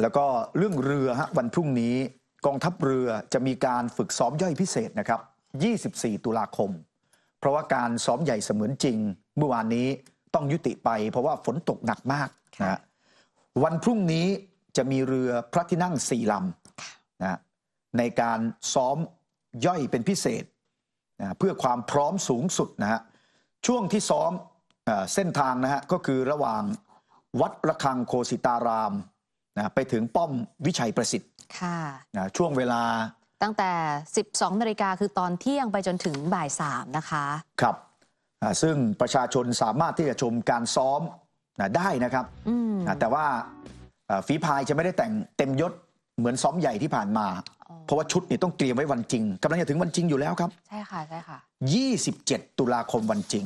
แล้วก็เรื่องเรือฮะวันพรุ่งนี้กองทัพเรือจะมีการฝึกซ้อมย่อยพิเศษนะครับ 24 ตุลาคม เพราะว่าการซ้อมใหญ่เสมือนจริงเมื่อวานนี้ต้องยุติไปเพราะว่าฝนตกหนักมากนะวันพรุ่งนี้จะมีเรือพระที่นั่งสี่ลำนะในการซ้อมย่อยเป็นพิเศษนะเพื่อความพร้อมสูงสุดนะฮะ ช่วงที่ซ้อมเส้นทางนะฮะก็คือระหว่างวัดระฆังโคสิตารามนะไปถึงป้อมวิชัยประสิทธิ์ ค่ะนะช่วงเวลา ตั้งแต่ 12 นาฬิกาคือตอนเที่ยงไปจนถึงบ่ายสามนะคะ ครับ ซึ่งประชาชนสามารถที่จะชมการซ้อมนะได้นะครับนะแต่ว่าฝีพายจะไม่ได้แต่งเต็มยศเหมือนซ้อมใหญ่ที่ผ่านมา เพราะว่าชุดนี่ต้องเตรียมไว้วันจริง กำลังจะถึงวันจริงอยู่แล้วครับ ใช่ค่ะ ใช่ค่ะ 27 ตุลาคมวันจริง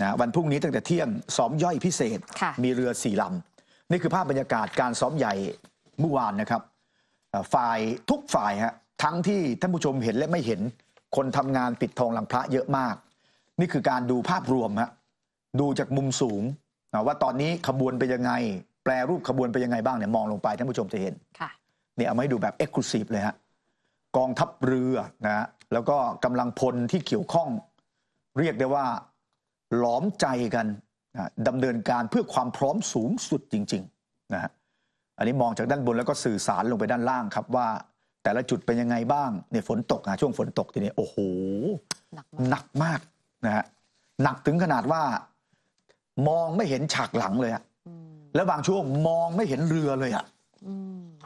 นะวันพรุ่งนี้ตั้งแต่เที่ยงซ้อมย่อยพิเศษ มีเรือสี่ลำนี่คือภาพบรรยากาศการซ้อมใหญ่เมื่อวานนะครับฝ่ายทุกฝ่ายฮะทั้งที่ท่านผู้ชมเห็นและไม่เห็น คนทำงาน ปิดทองหลังพระเยอะมาก นี่คือการดูภาพรวมฮะดูจากมุมสูง ว่าตอนนี้ขบวนไปยังไงแปลรูปขบวนไปยังไงบ้างเนี่ยมองลงไปท่านผู้ชมจะเห็นเนี่ยเอามาให้ดูแบบเอ็กซ์คลูซีฟเลยฮะกองทัพเรือนะแล้วก็กำลังพลที่เกี่ยวข้อง เรียกได้ว่าหลอมใจกันดำเนินการเพื่อความพร้อมสูงสุดจริงๆนะฮะ อันนี้มองจากด้านบนแล้วก็สื่อสารลงไปด้านล่างครับว่า แต่ละจุดเป็นยังไงบ้างเนี่ยฝนตกนะช่วงฝนตกทีนี้โอ้โหหนักมากนะฮะหนักถึงขนาดว่า มองไม่เห็นฉากหลังเลยอะแล้วบางช่วงมองไม่เห็นเรือเลยอะ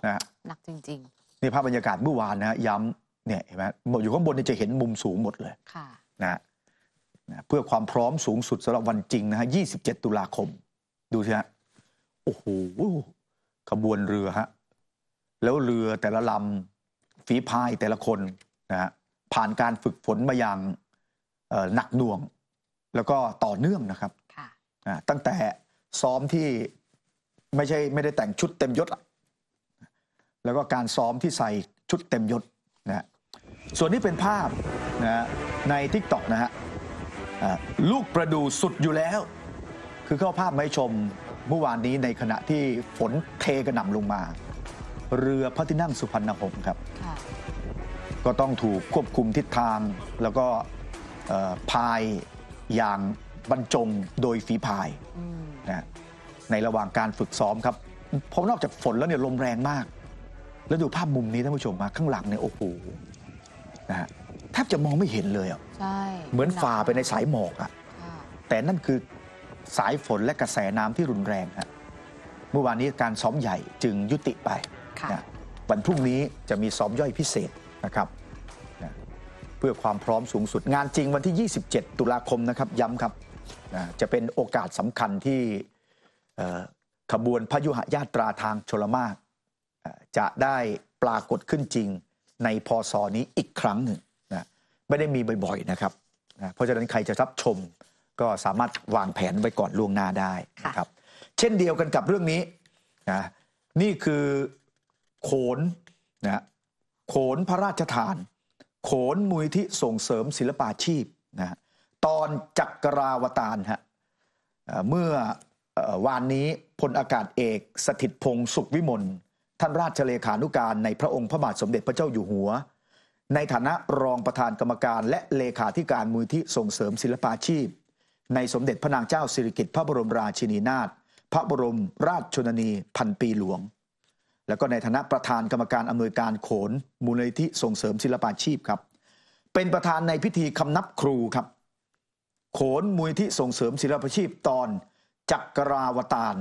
นะหนักจริงๆนี่ภาพบรรยากาศเมื่อวานนะฮะย้ำเนี่ยเห็นไหมอยู่ข้างบนนี่จะเห็นมุมสูงหมดเลยนะเพื่อความพร้อมสูงสุดสำหรับวันจริงนะฮะ 27 ตุลาคม ดูสิฮะ โอ้โห ขบวนเรือฮะ แล้วเรือแต่ละลำ ฝีพายแต่ละคนนะฮะ ผ่านการฝึกฝนมาอย่างหนักหน่วง แล้วก็ต่อเนื่องนะครับ ตั้งแต่ซ้อมที่ไม่ใช่ไม่ได้แต่งชุดเต็มยศ แล้วก็การซ้อมที่ใส่ชุดเต็มยศนะฮะ ส่วนนี้เป็นภาพนะในทิกตอกนะฮะลูกประดูสุดอยู่แล้ว คือเข้าภาพไม่ชมเมื่อวานนี้ในขณะที่ฝนเทกระหน่ำลงมาเรือพระที่นั่งสุพรรณหงษ์ครับก็ต้องถูกควบคุมทิศทางแล้วก็พายอย่างบรรจงโดยฝีพายนะในระหว่างการฝึกซ้อมครับเพราะนอกจากฝนแล้วเนี่ยลมแรงมาก แล้วดูภาพมุมนี้ท่านผู้ชมมาข้างหลังเนี่ยโอ้โหนะฮะแทบจะมองไม่เห็นเลยอ่ะใช่เหมือนฝ่าไปในสายหมอกอ่ะแต่นั่นคือสายฝนและกระแสน้ำที่รุนแรงฮะเมื่อวานนี้การซ้อมใหญ่จึงยุติไปนะวันพรุ่งนี้จะมีซ้อมย่อยพิเศษนะครับนะเพื่อความพร้อมสูงสุดงานจริงวันที่ 27 ตุลาคมนะครับ ย้ำครับนะจะเป็นโอกาสสำคัญที่ขบวนพยุหญาตราทางชลมากจะได้ปรากฏขึ้นจริงในพศนี้อีกครั้งหนึ่งไม่ได้มีบ่อยๆนะครับเพราะฉะนั้นใครจะรับชมก็สามารถวางแผนไว้ก่อนล่วงหน้าได้นะครับเช่นเดียวกันกับเรื่องนี้นะนี่คือ โขนนะโขนพระราชทาน โขนมูลที่ส่งเสริมศิลปาชีพนะตอนจักราวตารฮะเมื่อวานนี้พลอากาศเอกสถิตพงศ์สุขวิมลท่านราชเลขานุการในพระองค์พระบาทสมเด็จพระเจ้าอยู่หัวในฐานะรองประธานกรรมการและเลขาธิการมูลที่ส่งเสริมศิลปาชีพ ในสมเด็จพระนางเจ้าสิริกิติ์พระบรมราชินีนาถพระบรมราชชนนี พันปีหลวง แล้วก็ในฐานะประธานกรรมการอำนวยการโขนมูลนิธิส่งเสริมศิลปาชีพครับ เป็นประธานในพิธีคำนับครูครับ โขนมูลนิธิส่งเสริมศิลปาชีพตอนจักราวตาร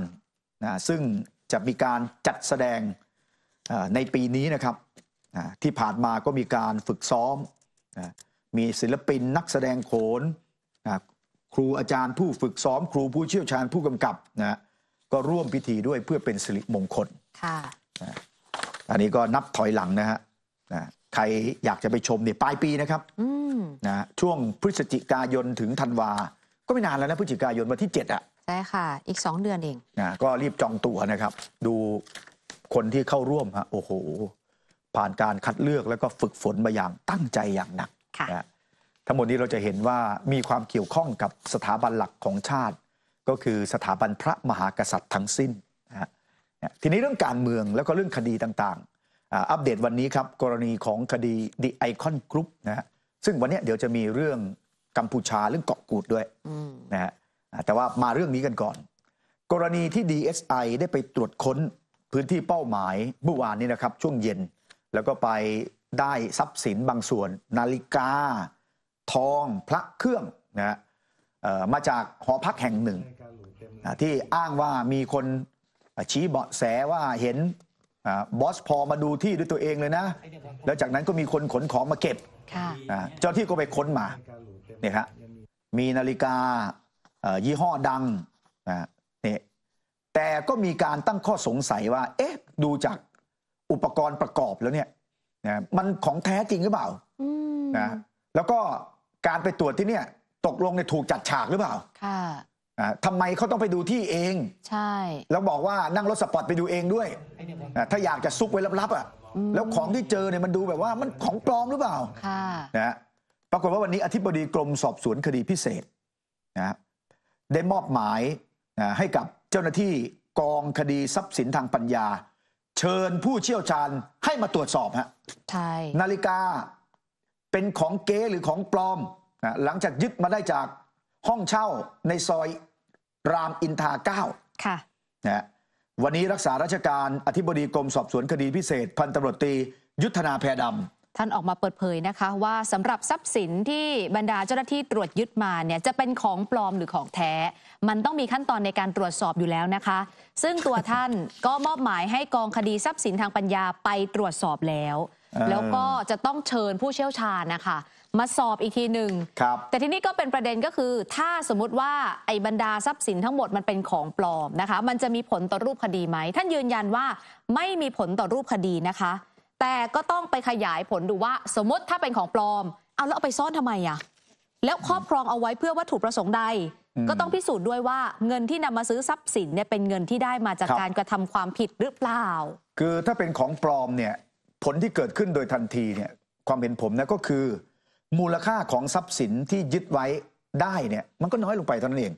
นะซึ่งจะมีการจัดแสดงในปีนี้นะครับที่ผ่านมาก็มีการฝึกซ้อม มีศิลปินนักแสดงโขนครูอาจารย์ผู้ฝึกซ้อม ครูผู้เชี่ยวชาญผู้กำกับนะก็ร่วมพิธีด้วยเพื่อเป็นสิริมงคลค่ะอันนี้ก็นับถอยหลังนะฮะใครอยากจะไปชมเนี่ยปลายปีนะครับนะช่วงพฤศจิกายนถึงธันวา ก็ไม่นานแล้วนะพฤศจิกายน วันที่ 7 อ่ะ ใช่ค่ะ อีก2เดือนเองนะก็รีบจองตั๋วนะครับ ดูคนที่เข้าร่วมฮะโอ้โหผ่านการคัดเลือกแล้วก็ฝึกฝนมาอย่างตั้งใจอย่างหนักนะทั้งหมดนี้เราจะเห็นว่ามีความเกี่ยวข้องกับสถาบันหลักของชาติ ก็คือสถาบันพระมหากษัตริย์ทั้งสิ้นนะทีนี้เรื่องการเมืองแล้วก็เรื่องคดีต่างๆ อัปเดตวันนี้ครับกรณีของคดีดิไอคอนกรุ๊ปนะซึ่งวันนี้เดี๋ยวจะมีเรื่องกัมพูชาเรื่องเกาะกูดด้วยนะฮะ แต่ว่ามาเรื่องนี้กันก่อน กรณีที่ DSI ได้ไปตรวจค้นพื้นที่เป้าหมายเมื่อวานนี้นะครับช่วงเย็นแล้วก็ไปได้ทรัพย์สินบางส่วน นาฬิกา ทองพระเครื่องนะมาจากหอพักแห่งหนึ่งที่อ้างว่ามีคนชี้เบาะแสว่าเห็นบอสพอมาดูที่ด้วยตัวเองเลยนะแล้วจากนั้นก็มีคนขนของมาเก็บเจ้าที่ก็ไปค้นมาเนี่ยครับมีนาฬิกายี่ห้อดังเนี่ยแต่ก็มีการตั้งข้อสงสัยว่าเอ๊ะดูจากอุปกรณ์ประกอบแล้วเนี่ยนะมันของแท้จริงหรือเปล่านะแล้วก็การไปตรวจที่เนี่ย ตกลงเนี่ยถูกจัดฉากหรือเปล่าค่ะทำไมเขาต้องไปดูที่เอง ใช่ แล้วบอกว่านั่งรถสปอร์ตไปดูเองด้วย ถ้าอยากจะซุกไว้ลับๆอ่ะแล้วของที่เจอเนี่ยมันดูแบบว่ามันของปลอมหรือเปล่าค่ะนะปรากฏว่าวันนี้อธิบดีกรมสอบสวนคดีพิเศษนะได้มอบหมายให้กับเจ้าหน้าที่กองคดีทรัพย์สินทางปัญญาเชิญผู้เชี่ยวชาญให้มาตรวจสอบฮะ ใช่ นาฬิกาเป็นของเก๊หรือของปลอมนะหลังจากยึดมาได้จากห้องเช่าในซอย รามอินทาเก้าค่ะนะวันนี้รักษาราชการอธิบดีกรมสอบสวนคดีพิเศษ พันตำรวจตี ยุทธนาแพรดำท่านออกมาเปิดเผยนะคะ ว่าสำหรับทรัพย์สินที่บรรดาเจ้าหน้าที่ตรวจยึดมาเนี่ยจะเป็นของปลอมหรือของแท้ มันต้องมีขั้นตอนในการตรวจสอบอยู่แล้วนะคะ ซึ่งตัวท่านก็มอบหมายให้กองคดีทรัพย์สินทางปัญญาไปตรวจสอบแล้ว แล้วก็จะต้องเชิญผู้เชี่ยวชาญนะคะ มาสอบอีกทีหนึ่งแต่ที่นี่ก็เป็นประเด็นก็คือ ถ้าสมมติว่าไอ้บรรดาทรัพย์สินทั้งหมดมันเป็นของปลอมนะคะ มันจะมีผลต่อรูปคดีไหมท่านยืนยันว่าไม่มีผลต่อรูปคดีนะคะแต่ก็ต้องไปขยายผลดูว่าสมมติถ้าเป็นของปลอมเอาแล้วเอาไปซ่อนทำไมอะแล้วครอบครองเอาไว้เพื่อวัตถุประสงค์ใดก็ต้องพิสูจน์ด้วยว่าเงินที่นำมาซื้อทรัพย์สินเนี่ยเป็นเงินที่ได้มาจากการกระทำความผิดหรือเปล่า คือถ้าเป็นของปลอมเนี่ยผลที่เกิดขึ้นโดยทันทีเนี่ยความเห็นผมนะก็คือ มูลค่าของทรัพย์สินที่ยึดไว้ได้เนี่ย มันก็น้อยลงไปเท่านั้นเอง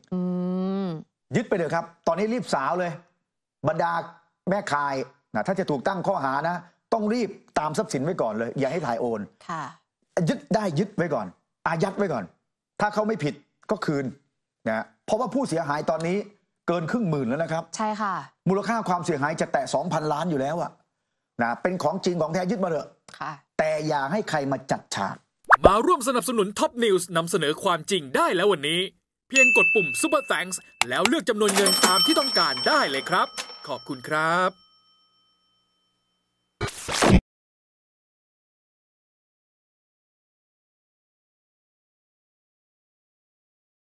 ยึดไปเลยครับ ตอนนี้รีบสาวเลย บรรดาแม่คายนะถ้าจะถูกตั้งข้อหานะต้องรีบตามทรัพย์สินไว้ก่อนเลย อย่าให้ถ่ายโอนยึดได้ยึดไว้ก่อน อายัดไว้ก่อน ถ้าเขาไม่ผิดก็คืนนะเพราะว่าผู้เสียหายตอนนี้เกินครึ่งหมื่นแล้วนะครับ ใช่ค่ะ มูลค่าความเสียหายจะแตะสองพันล้านอยู่แล้วอะนะเป็นของจริงของแท้ยึดมาเถอะแต่อย่าให้ใครมาจัดฉากมาร่วมสนับสนุนท็อปนิวส์นำเสนอความจริงได้แล้ววันนี้ เพียงกดปุ่ม Super Thanks แล้วเลือกจำนวนเงินตามที่ต้องการได้เลยครับ ขอบคุณครับ